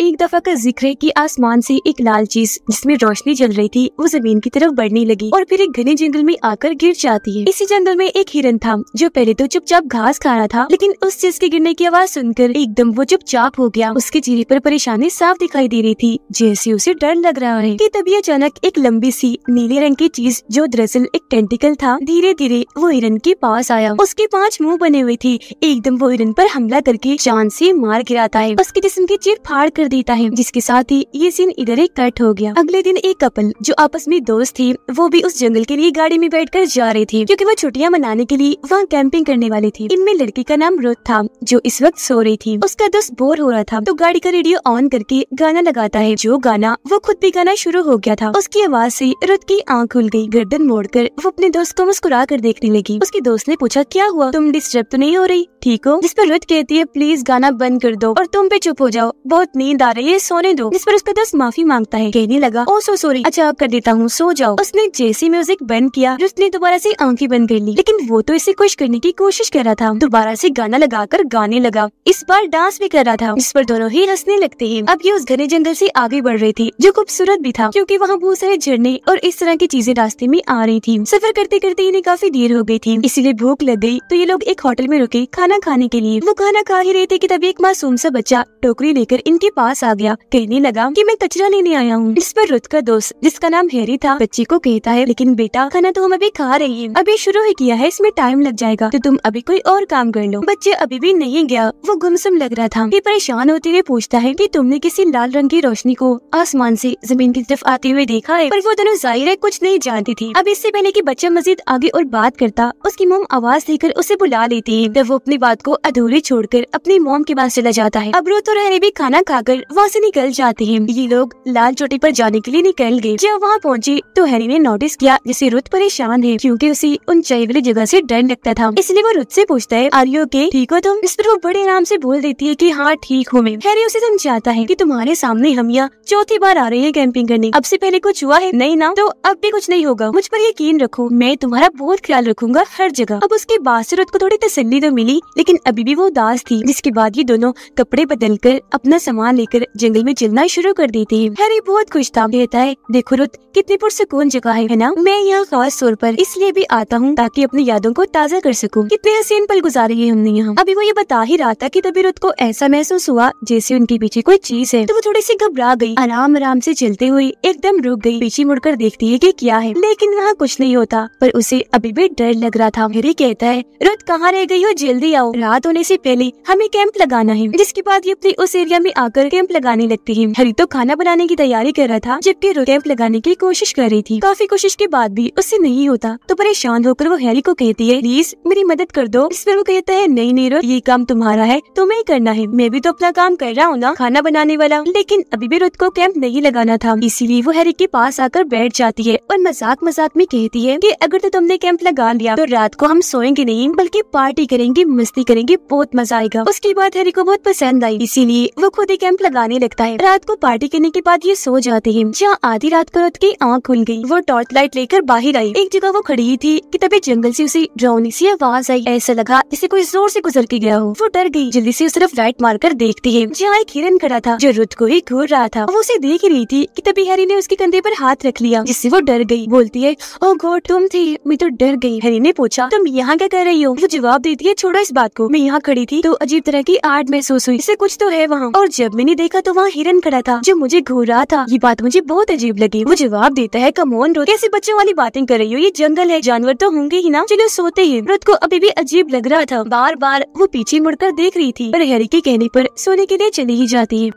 एक दफा का जिक्र है कि आसमान से एक लाल चीज जिसमें रोशनी जल रही थी वो जमीन की तरफ बढ़ने लगी और फिर एक घने जंगल में आकर गिर जाती है इसी जंगल में एक हिरन था जो पहले तो चुपचाप घास खा रहा था लेकिन उस चीज के गिरने की आवाज सुनकर एकदम वो चुपचाप हो गया उसके चेहरे पर परेशानी साफ दिखाई दे रही थी जैसे उसे डर लग रहा है की तभी अचानक एक लंबी सी नीले रंग की चीज जो दरअसल एक टेंटिकल था धीरे धीरे वो हिरन के पास आया उसके पांच मुँह बने हुए थे एकदम वो हिरन पर हमला करके जान से मार गिराता है उसके जिसम की चीर फाड़ कर देता है जिसके साथ ही ये सीन इधर ही कट हो गया अगले दिन एक कपल जो आपस में दोस्त थे वो भी उस जंगल के लिए गाड़ी में बैठ कर जा रहे थे क्यूँकी वो छुट्टियाँ मनाने के लिए वहाँ कैंपिंग करने वाले थे इनमें लड़की का नाम रोत था जो इस वक्त सो रही थी उसका दोस्त बोर हो रहा था तो गाड़ी का रेडियो ऑन करके गाना लगाता है जो गाना वो खुद भी गाना शुरू हो गया था उसकी आवाज ऐसी रुत की आंख खुल गई गर्दन मोड़कर वो अपने दोस्त को मुस्कुरा कर देखने लगी उसके दोस्त ने पूछा क्या हुआ तुम डिस्टर्ब तो नहीं हो रही ठीक हो जिस पर रुत कहती है प्लीज गाना बंद कर दो और तुम पे चुप हो जाओ बहुत नींद जिम्मेदार है ये सोने दो इस पर उसका दोस्त माफी मांगता है कहने लगा ओ सो सॉरी अच्छा आप कर देता हूँ सो जाओ उसने जैसे म्यूजिक बंद किया उसने दोबारा ऐसी आंखें बंद कर ली लेकिन वो तो इसे खुश करने की कोशिश कर रहा था दोबारा ऐसी गाना कर गाने लगा इस बार डांस भी कर रहा था इस पर दोनों ही हंसने लगते है अब ये उस घने जंगल ऐसी आगे बढ़ रही थी जो खूबसूरत भी था क्यूँकी वहाँ बहुत सारे झरने और इस तरह की चीजें रास्ते में आ रही थी सफर करते करते इन्हें काफी देर हो गई थी इसीलिए भूख लग गई तो ये लोग एक होटल में रुके खाना खाने के लिए वो खाना खा ही रहे थे की तभी एक मासूम सा बच्चा टोकरी लेकर इनके पास पास आ गया कहने लगा कि मैं कचरा लेने आया हूँ इस पर रुत का दोस्त जिसका नाम हैरी था बच्ची को कहता है लेकिन बेटा खाना तो हम अभी खा रही है अभी शुरू ही किया है इसमें टाइम लग जाएगा तो तुम अभी कोई और काम कर लो बच्चे अभी भी नहीं गया वो गुमसुम लग रहा था परेशान होते हुए पूछता है की तुमने किसी लाल रंग की रोशनी को आसमान ऐसी जमीन की तरफ आते हुए देखा है पर वो दोनों जाहिर है कुछ नहीं जानती थी अब इससे पहले की बच्चा मजीद आगे और बात करता उसकी मोम आवाज देकर उसे बुला लेती है तब वो अपनी बात को अधूरी छोड़कर अपनी मोम के पास चला जाता है अब रो तो रहने भी खाना खाकर फिर वहाँ से निकल जाते हैं ये लोग लाल चोटी पर जाने के लिए निकल गए जब वहाँ पहुँचे तो हैरी ने नोटिस किया जिसे रुत परेशान है क्योंकि उसे उन चाय वाली जगह से डर लगता था इसलिए वो रुत से पूछता है आरियो के ठीक हो तुम इस पर वो बड़े आराम से बोल देती है की हाँ ठीक हूँ मैं हैरी उसे समझाता है की तुम्हारे सामने हम यहाँ चौथी बार आ रही है कैंपिंग करने अब से पहले कुछ हुआ है नहीं ना तो अब भी कुछ नहीं होगा मुझ पर यकीन रखो मैं तुम्हारा बहुत ख्याल रखूंगा हर जगह अब उसके बाद से रुत को थोड़ी तसली तो मिली लेकिन अभी भी वो उदास थी जिसके बाद ये दोनों कपड़े बदल कर अपना सामान ले लेकर जंगल में चलना शुरू कर दी थी हैरी बहुत खुश था कहता है देखो रुत कितनी पुरसकून जगह है ना मैं यहाँ खास तौर पर इसलिए भी आता हूँ ताकि अपनी यादों को ताज़ा कर सकूँ कितने हसीन पल गुजारे हैं हमने यहाँ अभी वो ये बता ही रहा था की तभी रुत को ऐसा महसूस हुआ जैसे उनके पीछे कोई चीज है तो वो थोड़ी सी घबरा गयी आराम आराम ऐसी चलते हुए एकदम रुक गयी पीछे कर देखती है की क्या है लेकिन वहाँ कुछ नहीं होता पर उसे अभी भी डर लग रहा था हरी कहता है रुत कहाँ रह गई हो जल्दी आओ रात होने से पहले हमें कैंप लगाना है जिसके बाद ये अपने उस एरिया में आकर कैंप लगाने लगती है हरी तो खाना बनाने की तैयारी कर रहा था जबकि रो कैंप लगाने की कोशिश कर रही थी काफी कोशिश के बाद भी उससे नहीं होता तो परेशान होकर वो हैरी को कहती है प्लीज मेरी मदद कर दो इस पर वो कहता है नहीं नीरो ये काम तुम्हारा है तुम्हें ही करना है मैं भी तो अपना काम कर रहा हूँ ना खाना बनाने वाला लेकिन अभी भी रुद को कैंप नहीं लगाना था इसीलिए वो हैरी के पास आकर बैठ जाती है और मजाक मजाक में कहती है की अगर तो तुमने कैंप लगा लिया तो रात को हम सोएंगे नहीं बल्कि पार्टी करेंगे मस्ती करेंगे बहुत मजा आएगा उसके बाद हैरी को बहुत पसंद आई इसीलिए वो खुद ही कैंप टेंट लगाने लगता है रात को पार्टी करने के बाद ये सो जाते हैं जहाँ आधी रात को की आँख खुल गई वो टॉर्च लाइट लेकर बाहर आई एक जगह वो खड़ी ही थी कि तभी जंगल से उसे ड्रोनी सी आवाज आई ऐसा लगा जैसे कोई जोर से गुजर के गया हो वो डर गई जल्दी से उस तरफ लाइट मारकर देखती है जहाँ एक हिरन खड़ा था जो रुद को ही घूर रहा था वो उसे देख रही थी कि तभी हरी ने उसके कंधे पर हाथ रख लिया जिससे वो डर गई बोलती है ओ गॉड तुम थी मैं तो डर गई हरी ने पूछा तुम यहाँ क्या कर रही हो वो जवाब देती है छोड़ो इस बात को मैं यहाँ खड़ी थी तो अजीब तरह की आर्ट महसूस हुई इसे कुछ तो है वहाँ और जब मैंने मैंने देखा तो वहाँ हिरन खड़ा था जो मुझे घूर रहा था ये बात मुझे बहुत अजीब लगी वो जवाब देता है कमोन रोत कैसे बच्चों वाली बातें कर रही हो ये जंगल है जानवर तो होंगे ही ना चलो सोते ही रोत को अभी भी अजीब लग रहा था बार बार वो पीछे मुड़कर देख रही थी पर हैरी के कहने पर सोने के लिए चली ही जाती है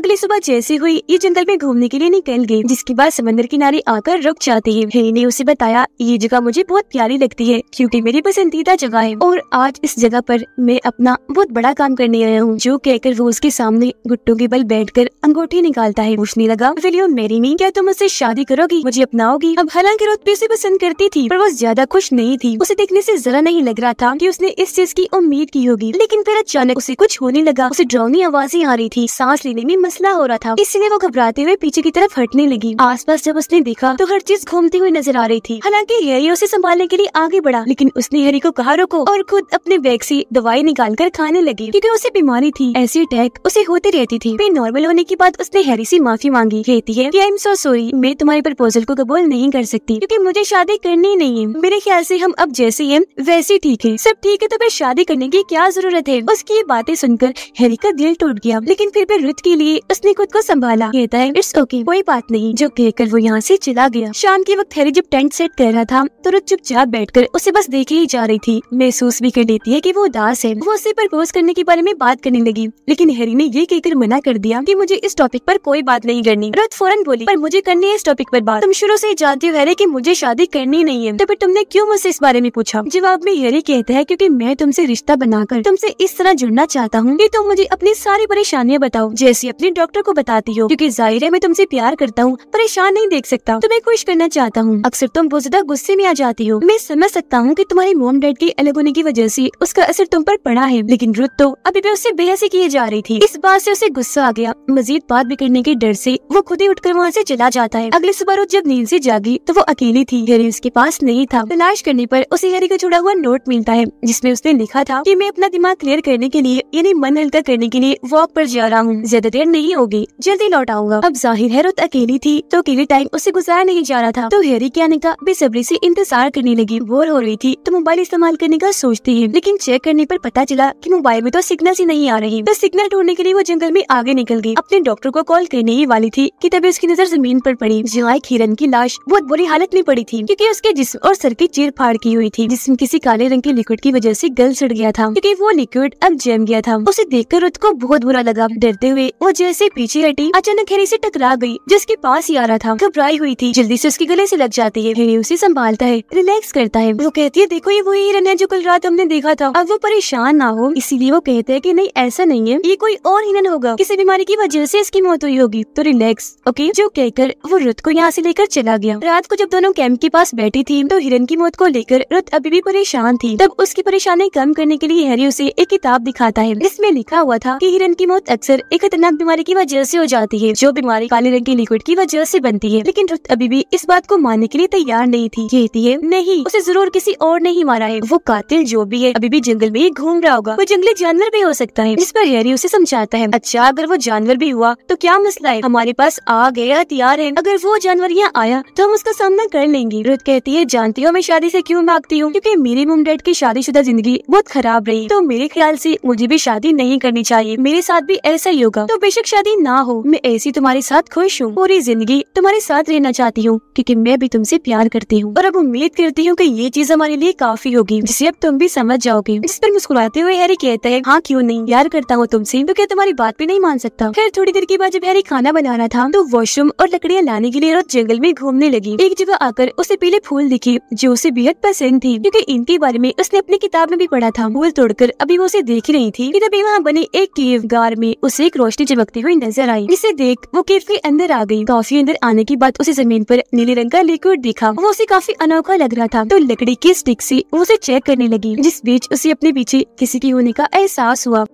अगली सुबह जैसी हुई ये जंगल में घूमने के लिए निकल गई जिसके बाद समंदर किनारे आकर रुक जाती है हेली ने उसे बताया ये जगह मुझे बहुत प्यारी लगती है क्योंकि मेरी पसंदीदा जगह है और आज इस जगह पर मैं अपना बहुत बड़ा काम करने आया हूँ जो कहकर वो उसके सामने गुट्टों के बल बैठ कर अंगूठी निकालता है पूछने लगा विलियो मेरी मी क्या तुम उससे शादी करोगी मुझे अपनाओगी अब हालांकि भी उसे पसंद करती थी पर वो ज्यादा खुश नहीं थी उसे देखने ऐसी जरा नहीं लग रहा था की उसने इस चीज की उम्मीद की होगी लेकिन फिर अचानक उसे कुछ होने लगा उसे ड्रोनी आवाजें आ रही थी सांस लेने में मसला हो रहा था इसलिए वो घबराते हुए पीछे की तरफ हटने लगी आसपास जब उसने देखा तो हर चीज घूमती हुई नजर आ रही थी हालांकि हैरी उसे संभालने के लिए आगे बढ़ा लेकिन उसने हैरी को कहा रोको और खुद अपने बैग से दवाई निकाल कर खाने लगी क्योंकि उसे बीमारी थी ऐसी अटैक उसे होती रहती थी फिर नॉर्मल होने के बाद उसने हैरी से माफी मांगी कहती है आई एम सो सॉरी मैं तुम्हारे प्रपोजल को कबूल नहीं कर सकती क्योंकि मुझे शादी करनी नहीं है मेरे ख्याल से हम अब जैसे हैं वैसे ठीक है सब ठीक है तो फिर शादी करने की क्या जरूरत है उसकी ये बातें सुनकर हैरी का दिल टूट गया लेकिन फिर भी रुत के लिए उसने खुद को संभाला कहता तो है इट्स ओके कोई बात नहीं जो कहकर वो यहाँ से चला गया शाम के वक्त हैरी जब टेंट सेट कर रहा था तो रुत चुपचाप कर उसे बस देखे ही जा रही थी महसूस भी कर लेती है की वो उदास है वो उसे प्रपोज करने के बारे में बात करने लगी लेकिन हैरी ने ये कहकर मना कर दिया की मुझे इस टॉपिक आरोप कोई बात नहीं करनी रुत फौरन बोली पर मुझे करनी है इस टॉपिक आरोप बात तुम शुरू ऐसी जानते हो हैरी की मुझे शादी करनी नहीं है तो फिर तुमने क्यूँ मुझसे इस बारे में पूछा जवाब में हैरी कहता है क्यूँकी मैं तुमसे रिश्ता बनाकर तुमसे इस तरह जुड़ना चाहता हूँ कि तुम तो मुझे अपनी सारी परेशानियाँ बताओ जैसी अपनी अपने डॉक्टर को बताती हो क्योंकि जाहिर है मैं तुमसे प्यार करता हूँ परेशान नहीं देख सकता तुम्हें तो खुश करना चाहता हूँ अक्सर तुम बहुत ज्यादा गुस्से में आ जाती हो मैं समझ सकता हूँ की तुम्हारी मोम डैड के अलग होने की वजह ऐसी उसका असर तुम आरोप पड़ा है लेकिन रुद तो अभी भी उससे बेहसी किए जा रही थी इस बात ऐसी उसे गुस्सा आ गया मजीद बात बिगड़ने के डर ऐसी वो खुद ही उठकर वहाँ ऐसी चला जाता है अगले सुबह रोज जब नींद ऐसी जागी तो वो अकेली थी हरी उसके पास नहीं था तलाश करने पर उसे हरी का छुड़ा हुआ नोट मिलता है जिसमें उसने लिखा था कि मैं अपना दिमाग क्लियर करने के लिए यानी मन हल्का करने के लिए वॉक पर जा रहा हूँ ज्यादा देर नहीं नहीं होगी जल्दी लौट आऊंगा अब जाहिर है रुत अकेली थी तो अकेले टाइम उसे गुजारा नहीं जा रहा था तो हैरी क्या निका बेसब्री से इंतजार करने लगी बोर हो रही थी तो मोबाइल इस्तेमाल करने का सोचती है लेकिन चेक करने पर पता चला कि मोबाइल में तो सिग्नल ही नहीं आ रही तो सिग्नल ढूंढने के लिए वो जंगल में आगे निकल गई अपने डॉक्टर को कॉल करने ही वाली थी कि तभी उसकी नजर जमीन पर पड़ी जहाँ एक हिरन की लाश बहुत बुरी हालत में पड़ी थी क्योंकि उसके जिस्म और सर की चीर फाड़ की हुई थी जिसमें किसी काले रंग के लिक्विड की वजह से गल सड़ गया था क्योंकि वो लिक्विड अब जम गया था उसे देखकर रुद को बहुत बुरा लगा डरते हुए वो जेल तरह से पीछे हटी अचानक हेरी से टकरा गई जिसके पास ही आ रहा था घबराई हुई थी जल्दी से उसके गले से लग जाती है हेरी उसे संभालता है रिलैक्स करता है वो कहती है देखो ये वही हिरन है जो कल रात हमने देखा था अब वो परेशान ना हो इसीलिए वो कहते हैं की नहीं ऐसा नहीं है ये कोई और हिरन होगा किसी बीमारी की वजह से इसकी मौत हुई होगी तो रिलैक्स ओके जो कहकर वो रुत को यहाँ से लेकर चला गया रात को जब दोनों कैंप के पास बैठी थी तो हिरन की मौत को लेकर रुत अभी भी परेशान थी तब उसकी परेशानी कम करने के लिए हैरी उसे एक किताब दिखाता है इसमें लिखा हुआ था की हिरन की मौत अक्सर एक खतरनाक बीमारी बीमारी की वजह से हो जाती है जो बीमारी काले रंग के लिक्विड की वजह से बनती है लेकिन रुत अभी भी इस बात को मानने के लिए तैयार नहीं थी कहती है नहीं उसे जरूर किसी और ने ही मारा है वो कातिल जो भी है अभी भी जंगल में ही घूम रहा होगा वो जंगली जानवर भी हो सकता है इस पर हैरी उसे समझाता है अच्छा अगर वो जानवर भी हुआ तो क्या मसला है हमारे पास आ गए हथियार है अगर वो जानवर यहाँ आया तो हम उसका सामना कर लेंगे रुत कहती है जानती हूँ मैं शादी ऐसी क्यूँ भागती हूँ क्यूँकी मेरे मोम डैड की शादी जिंदगी बहुत खराब रही तो मेरे ख्याल ऐसी मुझे भी शादी नहीं करनी चाहिए मेरे साथ भी ऐसा ही होगा तो बेशक बेशक शादी ना हो मैं ऐसी तुम्हारे साथ खुश हूँ पूरी जिंदगी तुम्हारे साथ रहना चाहती हूँ क्योंकि मैं भी तुमसे प्यार करती हूँ और अब उम्मीद करती हूँ कि ये चीज हमारे लिए काफी होगी जिसे अब तुम भी समझ जाओगे इस पर मुस्कुराते हुए हैरी कहता है हाँ क्यों नहीं प्यार करता हूँ तुमसे तो क्या तुम्हारी बात भी नहीं मान सकता खैर थोड़ी देर के बाद जब हैरी खाना बनाना था तो वॉशरूम और लकड़ियाँ लाने के लिए रोज जंगल में घूमने लगी एक जगह आकर उसे पीले फूल दिखे जो उसे बेहद पसंद थी क्यूँकी इनके बारे में उसने अपनी किताब में भी पढ़ा था फूल तोड़कर अभी वो उसे देख रही थी तभी वहाँ बने एक केव गार में उसे एक रोशनी चमक भागती हुई नजर आई इसे देख वो केव के अंदर आ गई काफी अंदर आने के बाद उसे जमीन पर नीले रंग का लिक्विड दिखा वो उसे काफी अनोखा लग रहा था तो लकड़ी की स्टिक से उसे चेक करने लगी जिस बीच उसे अपने पीछे किसी के होने का एहसास हुआ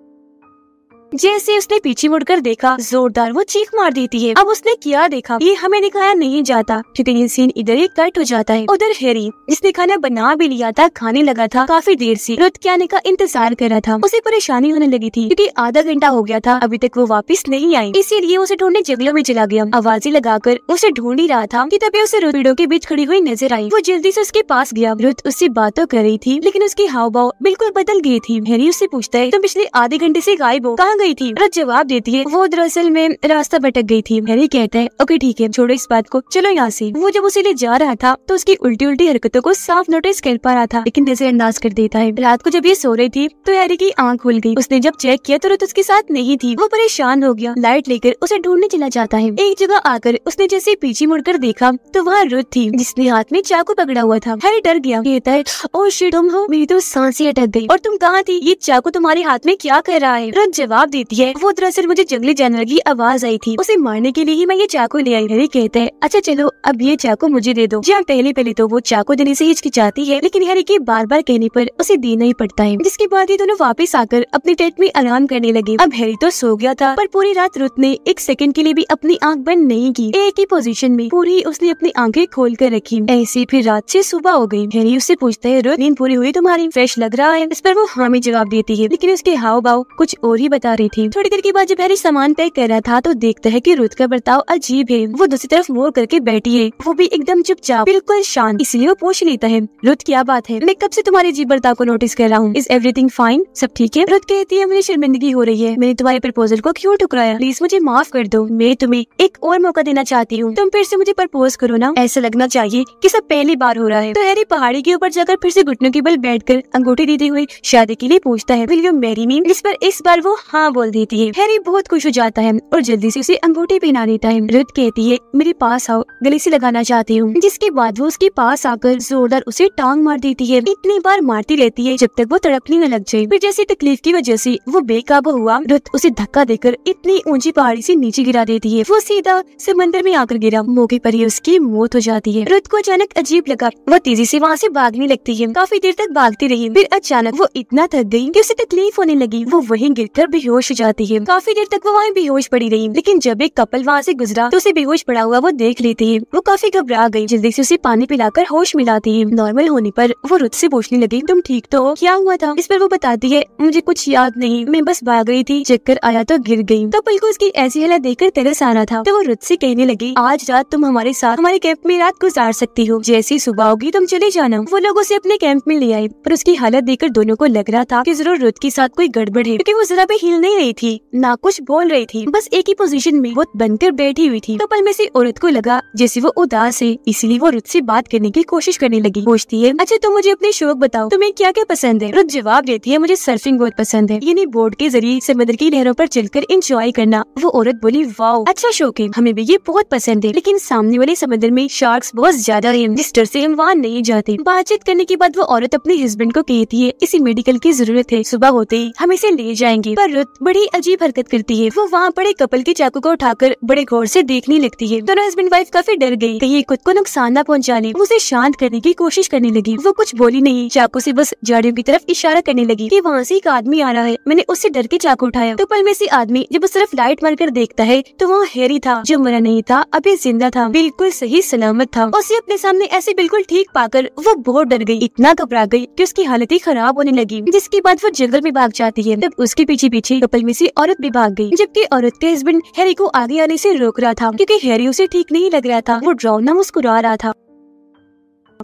जैसे उसने पीछे मुड़कर देखा जोरदार वो चीख मार देती है अब उसने क्या देखा ये हमें दिखाया नहीं जाता क्योंकि ये सीन इधर ही कट हो जाता है उधर हैरी जिसने खाना बना भी लिया था खाने लगा था काफी देर से रुत के आने का इंतजार कर रहा था उसे परेशानी होने लगी थी क्योंकि आधा घंटा हो गया था अभी तक वो वापस नहीं आई इसीलिए उसे ढूंढने जंगलों में चला गया आवाजें लगाकर उसे ढूंढ ही रहा था कि तभी उसे रुत पेड़ों के बीच खड़ी हुई नजर आई वो जल्दी से उसके पास गया रुत उससे बातों कर रही थी लेकिन उसकी हाव भाव बिल्कुल बदल गई थी हैरी उससे पूछता है तुम पिछले आधे घंटे ऐसी गायब हो कहाँ गई थी रथ जवाब देती है वो दरअसल में रास्ता भटक गई थी हैरी कहता है ओके ठीक है छोड़ो इस बात को चलो यहाँ से वो जब उसे ले जा रहा था तो उसकी उल्टी उल्टी हरकतों को साफ नोटिस कर पा रहा था लेकिन नजरअंदाज कर देता है रात को जब ये सो रही थी तो हैरी की आँख खुल गई उसने जब चेक किया तो रथ उसके साथ नहीं थी वो परेशान हो गया लाइट लेकर उसे ढूंढने चला जाता है एक जगह आकर उसने जैसे पीछे मुड़कर देखा तो वह रुद थी जिसने हाथ में चाकू पकड़ा हुआ था हैरी डर गया कहता है ओ शिडम हो मेरी तो सांसें अटक गई और तुम कहाँ थी ये चाकू तुम्हारे हाथ में क्या कर रहा है रथ जवाब देती है वो दरअसल मुझे जंगली जानवर की आवाज आई थी उसे मारने के लिए ही मैं ये चाकू ले आई हरी कहते हैं अच्छा चलो अब ये चाकू मुझे दे दो जहाँ पहले पहले तो वो चाकू देने से हिचकिचाती है लेकिन हरी के बार बार कहने पर उसे देना ही पड़ता है जिसके बाद ये दोनों वापस आकर अपने टेंट में आराम करने लगे अब हैरी तो सो गया था पर पूरी रात रुत ने एक सेकंड के लिए भी अपनी आंख बंद नहीं की एक ही पोजीशन में पूरी उसने अपनी आंखें खोल कर रखी ऐसी फिर रात से सुबह हो गई हैरी उससे पूछता है रुत नींद पूरी हुई तुम्हारी फ्रेश लग रहा है इस पर वो हामी जवाब देती है लेकिन उसके हाव भाव कुछ और ही बता रहे रही थी थोड़ी देर के बाद जब हैरी सामान पैक कर रहा था तो देखता है कि रुद का बर्ताव अजीब है वो दूसरी तरफ मोड़ करके बैठी है वो भी एकदम चुपचाप बिल्कुल शांत इसलिए वो पूछ लेता है रुत क्या बात है मैं कब से तुम्हारे अजीब बर्ताव को नोटिस कर रहा हूँ इज एवरीथिंग फाइन सब ठीक है रुत कहती है मुझे शर्मिंदगी हो रही है मैंने तुम्हारे प्रपोजल को क्यों ठुकराया प्लीज मुझे माफ कर दो मैं तुम्हें एक और मौका देना चाहती हूँ तुम फिर से मुझे प्रपोज करो ना ऐसा लगना चाहिए की सब पहली बार हो रहा है तो हैरी पहाड़ी के ऊपर जाकर फिर से घुटनों के बल बैठ कर अंगूठी देते हुए शादी के लिए पूछता है विल यू मेरी इस पर इस बार वो हाँ बोल देती है हैरी बहुत खुश हो जाता है और जल्दी से उसे अंगूठी पहना देता है रुद कहती है मेरे पास आओ गले से लगाना चाहती हूँ जिसके बाद वो उसके पास आकर जोरदार उसे टांग मार देती है इतनी बार मारती रहती है जब तक वो तड़पने न लग जाए फिर जैसी तकलीफ की वजह से वो बेकाबू हुआ रुद उसे धक्का देकर इतनी ऊंची पहाड़ी से नीचे गिरा देती है वो सीधा समंदर में आकर गिरा मौके पर ही उसकी मौत हो जाती है रुद को अचानक अजीब लगा वो तेजी से वहाँ से भागने लगती है काफी देर तक भागती रही फिर अचानक वो इतना थक गई कि उसे तकलीफ होने लगी वो वहीं गिरकर बेहोश बेहोश हो जाती है काफी देर तक वो वहाँ बेहोश पड़ी रही लेकिन जब एक कपल वहाँ से गुजरा तो उसे बेहोश पड़ा हुआ वो देख लेती है वो काफी घबरा गई जल्दी से उसे पानी पिलाकर होश मिलाती है नॉर्मल होने पर वो रुद से पूछने लगी तुम ठीक तो हो क्या हुआ था इस पर वो बताती है मुझे कुछ याद नहीं मैं बस भाग गई थी चक्कर आया तो गिर गई कपल को उसकी ऐसी हालत देखकर तेरस आना था तो वो रुद से कहने लगी आज रात तुम हमारे साथ हमारे कैंप में रात गुजार सकती हो जैसी सुबह होगी तुम चले जाना वो लोग उसे अपने कैंप में ले आए पर उसकी हालत देखकर दोनों को लग रहा था की जरूर रुद के साथ कोई गड़बड़ है क्यूँकी वो जरा भी हिलने नहीं रही थी ना कुछ बोल रही थी बस एक ही पोजीशन में वो बनकर बैठी हुई थी तो पल में से औरत को लगा जैसे वो उदास है इसीलिए वो रुद से बात करने की कोशिश करने लगी पूछती है अच्छा तुम तो मुझे अपने शौक बताओ तुम्हें क्या क्या पसंद है रुद जवाब देती है मुझे सर्फिंग बहुत पसंद है यानी बोर्ड के जरिए समुद्र की लहरों आरोप चलकर इंजॉय करना वो औरत बोली वाओ अच्छा शौक है हमें भी ये बहुत पसंद है लेकिन सामने वाले समुद्र में शार्क बहुत ज्यादा है जिस डर ऐसी हम वहाँ नहीं जाते बातचीत करने के बाद वो औरत अपने हस्बैंड को कहती है इसी मेडिकल की जरूरत है सुबह होते ही हम इसे ले जाएंगे पर रुद बड़ी अजीब हरकत करती है वो वहाँ पड़े कपल के चाकू को उठाकर बड़े गौर से देखने लगती है दोनों हस्बैंड वाइफ काफी डर गई कहीं खुद को नुकसान न पहुँचाने उसे शांत करने की कोशिश करने लगी वो कुछ बोली नहीं चाकू से बस झाड़ियों की तरफ इशारा करने लगी कि वहाँ से एक आदमी आ रहा है मैंने उससे डर के चाकू उठाया तो पल में से आदमी जब सिर्फ तरफ लाइट कर देखता है तो वहाँ हैरी था जो मरा नहीं था अभी जिंदा था बिल्कुल सही सलामत था उसे अपने सामने ऐसे बिल्कुल ठीक पाकर वो बहुत डर गई इतना घबरा गई कि उसकी हालत ही खराब होने लगी जिसके बाद वो जंगल में भाग जाती है तब उसके पीछे पीछे कपल में से औरत भी भाग गई जबकि औरत के हस्बैंड हैरी को आगे आने से रोक रहा था क्योंकि हैरी उसे ठीक नहीं लग रहा था वो ड्राउना मुस्कुरा रहा था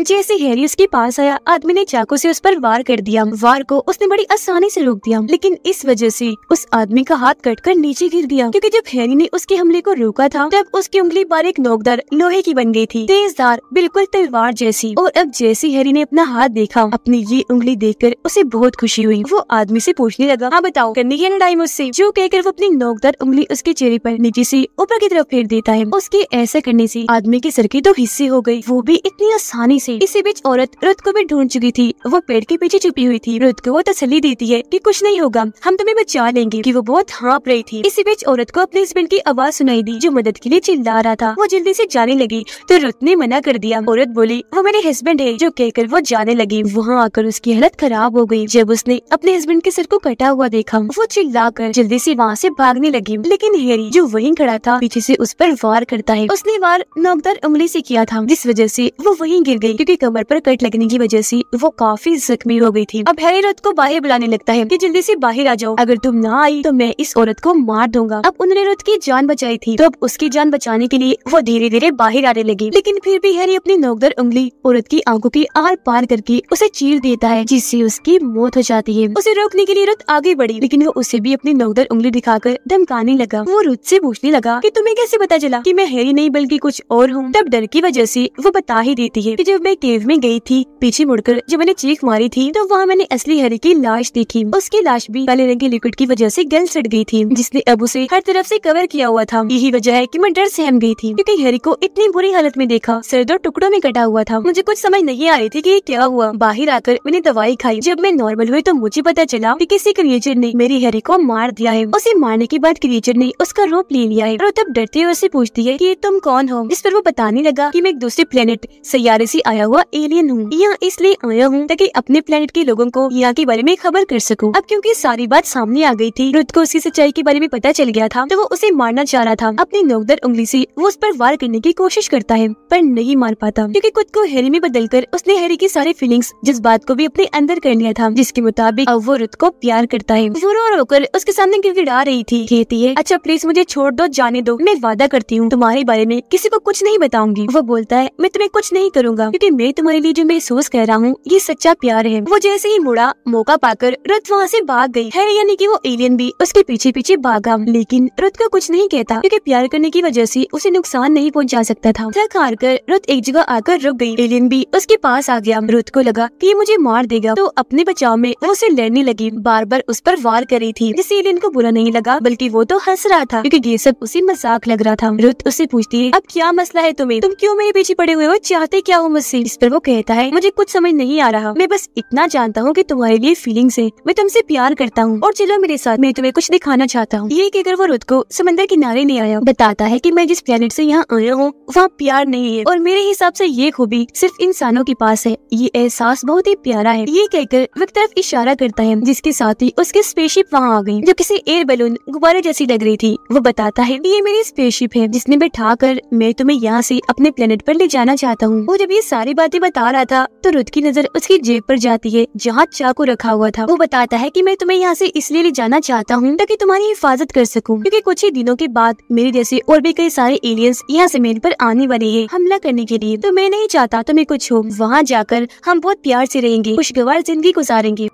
जैसे हैरी उसके पास आया आदमी ने चाकू से उस पर वार कर दिया वार को उसने बड़ी आसानी से रोक दिया लेकिन इस वजह से उस आदमी का हाथ कट कर नीचे गिर गया क्योंकि जब हैरी ने उसके हमले को रोका था तब उसकी उंगली बारीक नोकदार लोहे की बन गई थी तेजदार बिल्कुल तलवार जैसी और अब जैसे हैरी ने अपना हाथ देखा अपनी ये उंगली देख कर उसे बहुत खुशी हुई वो आदमी ऐसी पूछने लगा हाँ बताओ करने की लड़ाई मुझसे जो कहकर वो अपनी नोकदार उंगली उसके चेहरे आरोप नीचे ऐसी ऊपर की तरफ फेर देता है उसके ऐसा करने ऐसी आदमी के सर के दो हिस्से हो गयी वो भी इतनी आसानी से इसी बीच औरत रुद को भी ढूंढ चुकी थी वो पेड़ के पीछे छुपी हुई थी रुद को वो तसली देती है कि कुछ नहीं होगा हम तुम्हें बचा लेंगे कि वो बहुत हाँप रही थी इसी बीच औरत को अपने हस्बैंड की आवाज सुनाई दी जो मदद के लिए चिल्ला रहा था वो जल्दी से जाने लगी तो रुद ने मना कर दिया औरत बोली वो मेरे हस्बैंड है जो कहकर वो जाने लगी वहाँ आकर उसकी हालत खराब हो गयी जब उसने अपने हस्बैंड के सर को कटा हुआ देखा वो चिल्ला कर जल्दी से वहाँ से भागने लगी लेकिन हेरी जो वही खड़ा था पीछे से उस पर वार करता है उसने वार नौकदार उंगली से किया था जिस वजह से वो वहीं गिर गई गई क्योंकि कमर पर कट लगने की वजह से वो काफी जख्मी हो गई थी अब हैरी रथ को बाहर बुलाने लगता है कि जल्दी से बाहर आ जाओ अगर तुम ना आई तो मैं इस औरत को मार दूंगा अब उन्होंने रथ की जान बचाई थी तो अब उसकी जान बचाने के लिए वो धीरे धीरे बाहर आने लगी लेकिन फिर भी हैरी अपनी नौकदर उंगली औरत की आंखों की आर पार करके उसे चीर देता है जिससे उसकी मौत हो जाती है उसे रोकने के लिए रथ आगे बढ़ी लेकिन वो उसे भी अपनी नौकदर उंगली दिखाकर धमकाने लगा वो रुद से पूछने लगा कि तुम्हें कैसे पता चला कि मैं हैरी नहीं बल्कि कुछ और हूँ तब डर की वजह ऐसी वो बता ही देती है की जब मैं केव में गई थी पीछे मुड़कर जब मैंने चीख मारी थी तो वहाँ मैंने असली हरी की लाश देखी उसकी लाश भी काले रंग के लिक्विड की वजह से गल सड़ गई थी जिसने अब उसे हर तरफ से कवर किया हुआ था यही वजह है कि मैं डर सहम गई थी क्योंकि हरी को इतनी बुरी हालत में देखा सर दो टुकड़ों में कटा हुआ था मुझे कुछ समझ नहीं आ रही थी की क्या हुआ बाहर आकर मैंने दवाई खाई जब मैं नॉर्मल हुई तो मुझे पता चला की किसी क्रिएचर ने मेरी हरी को मार दिया है उसे मारने के बाद क्रिएचर ने उसका रूप ले लिया है और तब डरते हुए उसे पूछती है की तुम कौन हो इस पर वो बताने लगा की मैं एक दूसरे प्लेनेट सैारे ऐसी आया हुआ एलियन हूँ यहाँ इसलिए आया हूँ ताकि अपने प्लेनेट के लोगों को यहाँ के बारे में खबर कर सकूँ अब क्योंकि सारी बात सामने आ गई थी रुद को उसकी सच्चाई के बारे में पता चल गया था तो वो उसे मारना चाह रहा था अपनी नोकदर उंगली ऐसी वो उस पर वार करने की कोशिश करता है पर नहीं मार पाता क्यूँकी खुद को हैरी में कर उसने हेरी की सारी फीलिंग जिस बात को भी अपने अंदर कर लिया था जिसके मुताबिक अब वो रुद को प्यार करता है रोकर उसके सामने डा रही थी कहती है अच्छा प्लीज मुझे छोड़ दो जाने दो मैं वादा करती हूँ तुम्हारे बारे में किसी को कुछ नहीं बताऊंगी वो बोलता है मैं तुम्हें कुछ नहीं करूँगा कि मैं तुम्हारे लिए जो महसूस कर रहा हूँ ये सच्चा प्यार है वो जैसे ही मुड़ा मौका पाकर रथ वहाँ ऐसी भाग गयी है यानी की वो एलियन भी उसके पीछे पीछे भागा लेकिन रथ को कुछ नहीं कहता क्यूँकी प्यार करने की वजह ऐसी उसे नुकसान नहीं पहुँचा सकता था थक हार कर रथ एक जगह आकर रुक गयी एलियन भी उसके पास आ गया रुद को लगा कि ये मुझे मार देगा तो अपने बचाव में वो उसे लड़ने लगी बार बार उस पर वार कर रही थी जिससे एलियन को बुरा नहीं लगा बल्कि वो तो हंस रहा था क्योंकि ये सब उसे मजाक लग रहा था रुत उसे पूछती है अब क्या मसला है तुम्हें तुम क्यों मेरे पीछे पड़े हुए हो चाहते क्या हो मुझसे से इस पर वो कहता है मुझे कुछ समझ नहीं आ रहा मैं बस इतना जानता हूँ की तुम्हारे लिए फीलिंग्स है मैं तुमसे प्यार करता हूँ और चलो मेरे साथ मैं तुम्हें कुछ दिखाना चाहता हूँ ये कहकर वो रुद को समंदर किनारे नहीं आया बताता है की मैं जिस प्लेनेट ऐसी यहाँ आया हूँ वहाँ प्यार नहीं है और मेरे हिसाब ऐसी ये खूबी सिर्फ इंसानों के पास है ये एहसास बहुत ही प्यारा है ये कहकर वो तरफ इशारा करता है जिसके साथ ही उसके स्पेसशिप वहाँ आ गयी जो किसी एयर बैलून गुब्बारे जैसी लग रही थी वो बताता है ये मेरी स्पेसशिप है जिसने बैठा कर मैं तुम्हें यहाँ से अपने प्लेनेट पर ले जाना चाहता हूँ वो जब ये सारी बातें बता रहा था तो रुद की नजर उसकी जेब पर जाती है जहाँ चाकू रखा हुआ था वो बताता है कि मैं तुम्हें यहाँ से इसलिए ले जाना चाहता हूँ ताकि तुम्हारी हिफाजत कर सकूँ क्योंकि कुछ ही दिनों के बाद मेरे जैसे और भी कई सारे एलियंस यहाँ जमीन पर आने वाले हैं हमला करने के लिए तो मैं नहीं चाहता तुम्हें तो कुछ हो वहाँ जाकर हम बहुत प्यार से रहेंगे खुशगवार जिंदगी गुजारेंगे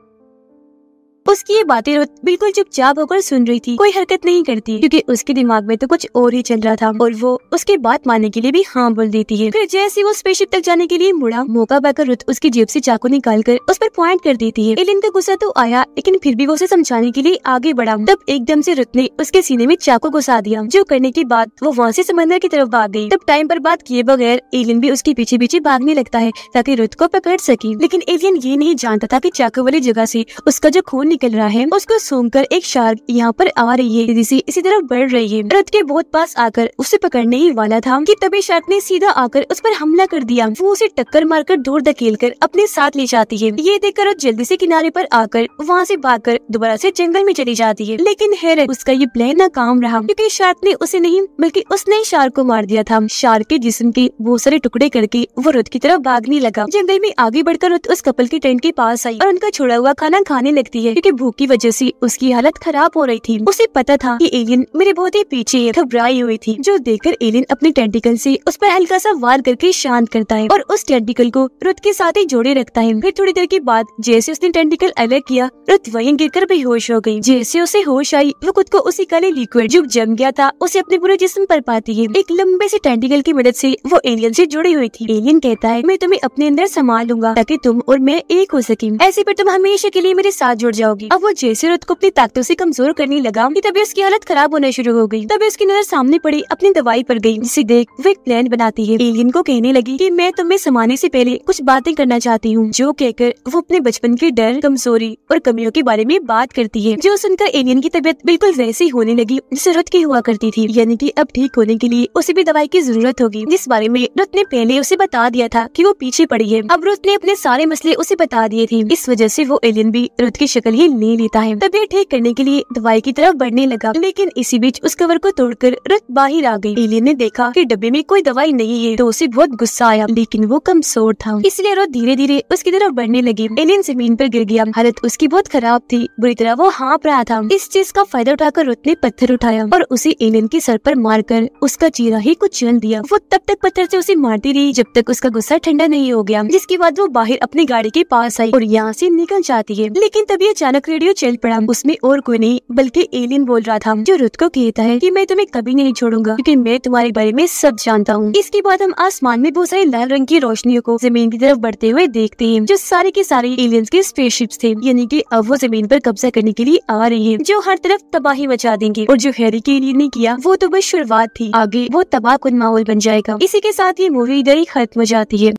उसकी ये बातें बिल्कुल चुपचाप होकर सुन रही थी कोई हरकत नहीं करती क्योंकि उसके दिमाग में तो कुछ और ही चल रहा था और वो उसके बात मानने के लिए भी हाँ बोल देती है फिर जैसे वो स्पेसशिप तक जाने के लिए मुड़ा मौका पाकर रुत उसकी जेब से चाकू निकाल कर उस पर पॉइंट कर देती है एलिन का गुस्सा तो आया लेकिन फिर भी वो उसे समझाने के लिए आगे बढ़ा तब एकदम से रुत ने उसके सीने में चाकू घुसा दिया जो करने के बाद वो वहाँ से समंदर की तरफ भाग गई तब टाइम पर बात किए बगैर एलियन भी उसके पीछे पीछे भागने लगता है ताकि रुत को पकड़ सके लेकिन एलियन ये नहीं जानता था की चाकू वाली जगह ऐसी उसका जो खून निकल रहा है उसको सूंघ कर एक शार्क यहाँ पर आ रही है तेजी ऐसी इसी तरफ बढ़ रही है रथ के बहुत पास आकर उसे पकड़ने ही वाला था कि तभी शार्क ने सीधा आकर उस पर हमला कर दिया वो उसे टक्कर मारकर दूर धकेल कर अपने साथ ले जाती है ये देखकर कर जल्दी ऐसी किनारे आरोप आकर वहाँ भाग कर दोबारा ऐसी जंगल में चली जाती है लेकिन हेर उसका ये प्लान नाकाम रहा क्यूँकी शार्क ने उसे नहीं बल्कि उसने शार्क को मार दिया था शार्क के जिसम के बहुत सारे टुकड़े करके वो रथ की तरफ भागने लगा जंगल में आगे बढ़कर रथ उस कपल के टेंट के पास आई और उनका छोड़ा हुआ खाना खाने लगती है क्योंकि कि भूख की वजह से उसकी हालत खराब हो रही थी उसे पता था कि एलियन मेरे बहुत ही पीछे घबराई हुई थी जो देखकर एलियन अपने टेंटिकल से उस पर हल्का सा वार करके शांत करता है और उस टेंटिकल को रुत के साथ ही जोड़े रखता है फिर थोड़ी देर के बाद जैसे उसने टेंटिकल अलग किया रुत कर भी बेहोश हो गयी जैसे उसे होश आई वो खुद को उसी काले लिक्विड जो जम गया था उसे अपने पूरे जिसम पर पाती है एक लंबे से टेंटिकल की मदद से वो एलियन से जुड़ी हुई थी एलियन कहता है मैं तुम्हें अपने अंदर संभाल लूंगा ताकि तुम और मैं एक हो सके ऐसे पर तुम हमेशा के लिए मेरे साथ जुड़ जाओ होगी अब वो जैसे रथ को अपनी ताकतों से कमजोर करने लगा की तभी उसकी हालत खराब होने शुरू हो गई तभी उसकी नजर सामने पड़ी अपनी दवाई पर गई जिसे देख वो एक प्लान बनाती है एलियन को कहने लगी कि मैं तुम्हें समाने से पहले कुछ बातें करना चाहती हूँ जो कहकर वो अपने बचपन के डर कमजोरी और कमियों के बारे में बात करती है जो सुनकर एलियन की तबीयत बिल्कुल वैसी होने लगी जिसे रथ की हुआ करती थी यानी की अब ठीक होने के लिए उसे भी दवाई की जरूरत होगी जिस बारे में रथ ने पहले उसे बता दिया था की वो पीछे पड़ी है अब रथ ने अपने सारे मसले उसे बता दिए थे इस वजह से वो एलियन भी रथ की शक्ल ही में ले लेता है तबीयत ठीक करने के लिए दवाई की तरफ बढ़ने लगा लेकिन इसी बीच उस कवर को तोड़कर रथ बाहर आ गई एलियन ने देखा कि डब्बे में कोई दवाई नहीं है तो उसे बहुत गुस्सा आया लेकिन वो कमजोर था इसलिए रथ धीरे धीरे उसकी तरफ बढ़ने लगी एलियन जमीन पर गिर गया हालत उसकी बहुत खराब थी बुरी तरह वो हाँप रहा था इस चीज का फायदा उठाकर रुत ने पत्थर उठाया और उसे एलियन के सर पर मारकर उसका चेहरा ही कुछ चल दिया वो तब तक पत्थर से उसे मारती रही जब तक उसका गुस्सा ठंडा नहीं हो गया जिसके बाद वो बाहर अपनी गाड़ी के पास आई और यहाँ से निकल जाती है लेकिन तभी अचानक अचानक रेडियो चल पड़ा उसमें और कोई नहीं बल्कि एलियन बोल रहा था जो रुद को कहता है की मैं तुम्हें कभी नहीं छोड़ूंगा क्योंकि मैं तुम्हारे बारे में सब जानता हूँ इसके बाद हम आसमान में बहुत सारी लाल रंग की रोशनियों को जमीन की तरफ बढ़ते हुए देखते हैं जो सारे के सारे एलियंस के स्पेसशिप थे यानी की अब वो जमीन पर कब्जा करने के लिए आ रहे हैं जो हर तरफ तबाही मचा देंगे और जो हैरी के लिए ने किया वो तो बस शुरुआत थी आगे वो तबाह माहौल बन जाएगा इसी के साथ ये मूवी इधर ही खत्म हो जाती है